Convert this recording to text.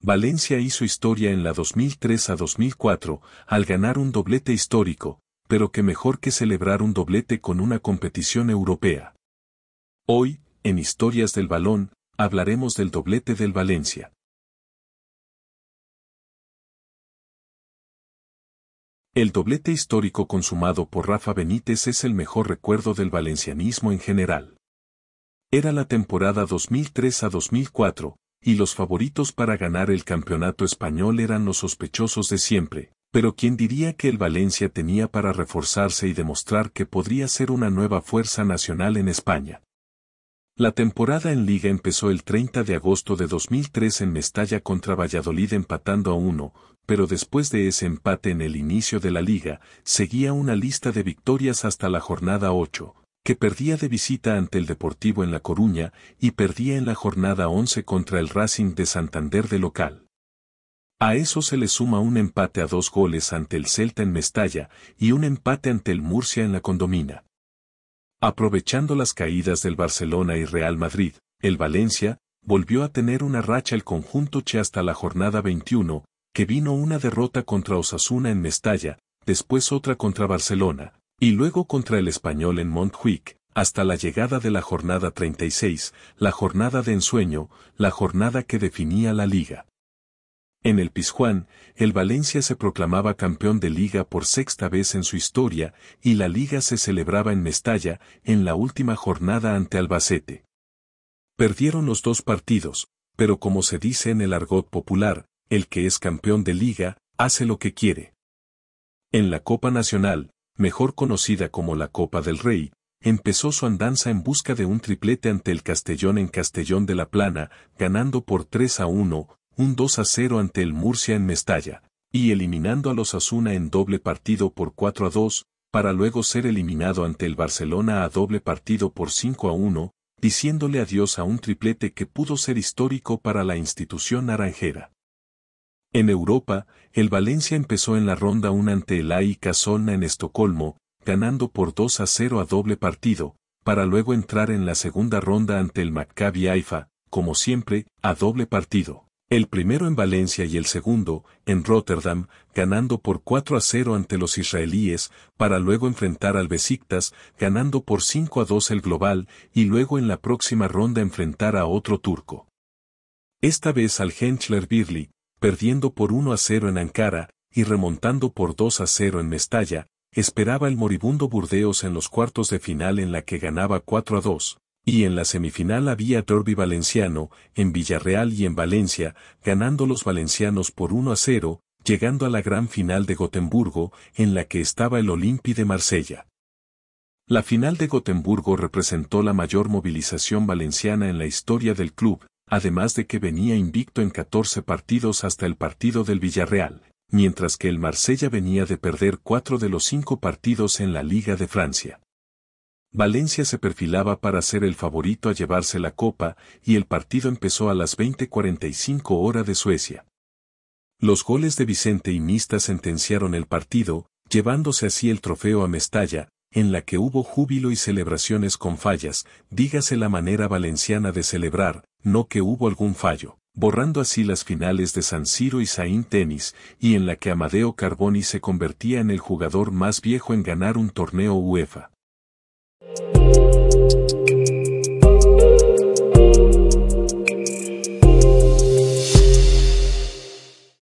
Valencia hizo historia en la 2003 a 2004 al ganar un doblete histórico, pero que mejor que celebrar un doblete con una competición europea. Hoy, en Historias del Balón, hablaremos del doblete del Valencia. El doblete histórico consumado por Rafa Benítez es el mejor recuerdo del valencianismo en general. Era la temporada 2003 a 2004, y los favoritos para ganar el campeonato español eran los sospechosos de siempre, pero ¿quién diría que el Valencia tenía para reforzarse y demostrar que podría ser una nueva fuerza nacional en España. La temporada en Liga empezó el 30 de agosto de 2003 en Mestalla contra Valladolid empatando a uno, pero después de ese empate en el inicio de la Liga, seguía una lista de victorias hasta la jornada 8, que perdía de visita ante el Deportivo en La Coruña y perdía en la jornada 11 contra el Racing de Santander de local. A eso se le suma un empate a dos goles ante el Celta en Mestalla y un empate ante el Murcia en la Condomina. Aprovechando las caídas del Barcelona y Real Madrid, el Valencia volvió a tener una racha el conjunto che hasta la jornada 21, que vino una derrota contra Osasuna en Mestalla, después otra contra Barcelona, y luego contra el español en Montjuic, hasta la llegada de la jornada 36, la jornada de ensueño, la jornada que definía la liga. En el Pizjuán, el Valencia se proclamaba campeón de liga por sexta vez en su historia y la liga se celebraba en Mestalla en la última jornada ante Albacete. Perdieron los dos partidos, pero como se dice en el argot popular, el que es campeón de liga, hace lo que quiere. En la Copa Nacional, mejor conocida como la Copa del Rey, empezó su andanza en busca de un triplete ante el Castellón en Castellón de la Plana, ganando por 3 a 1, un 2 a 0 ante el Murcia en Mestalla, y eliminando a los Asuna en doble partido por 4 a 2, para luego ser eliminado ante el Barcelona a doble partido por 5 a 1, diciéndole adiós a un triplete que pudo ser histórico para la institución naranjera. En Europa, el Valencia empezó en la ronda 1 ante el AIK Solna en Estocolmo, ganando por 2 a 0 a doble partido, para luego entrar en la segunda ronda ante el Maccabi Haifa, como siempre, a doble partido. El primero en Valencia y el segundo, en Rotterdam, ganando por 4 a 0 ante los israelíes, para luego enfrentar al Besiktas, ganando por 5 a 2 el global, y luego en la próxima ronda enfrentar a otro turco. Esta vez al Henschler Birli, perdiendo por 1 a 0 en Ankara y remontando por 2 a 0 en Mestalla, esperaba el moribundo Burdeos en los cuartos de final en la que ganaba 4 a 2, y en la semifinal había derby valenciano, en Villarreal y en Valencia, ganando los valencianos por 1 a 0, llegando a la gran final de Gotemburgo, en la que estaba el Olympi de Marsella. La final de Gotemburgo representó la mayor movilización valenciana en la historia del club, además de que venía invicto en 14 partidos hasta el partido del Villarreal, mientras que el Marsella venía de perder cuatro de los cinco partidos en la Liga de Francia. Valencia se perfilaba para ser el favorito a llevarse la copa y el partido empezó a las 20:45 hora de Suecia. Los goles de Vicente y Mista sentenciaron el partido, llevándose así el trofeo a Mestalla, en la que hubo júbilo y celebraciones con fallas, dígase la manera valenciana de celebrar, no que hubo algún fallo, borrando así las finales de San Siro y Zain Tenis, y en la que Amadeo Carboni se convertía en el jugador más viejo en ganar un torneo UEFA.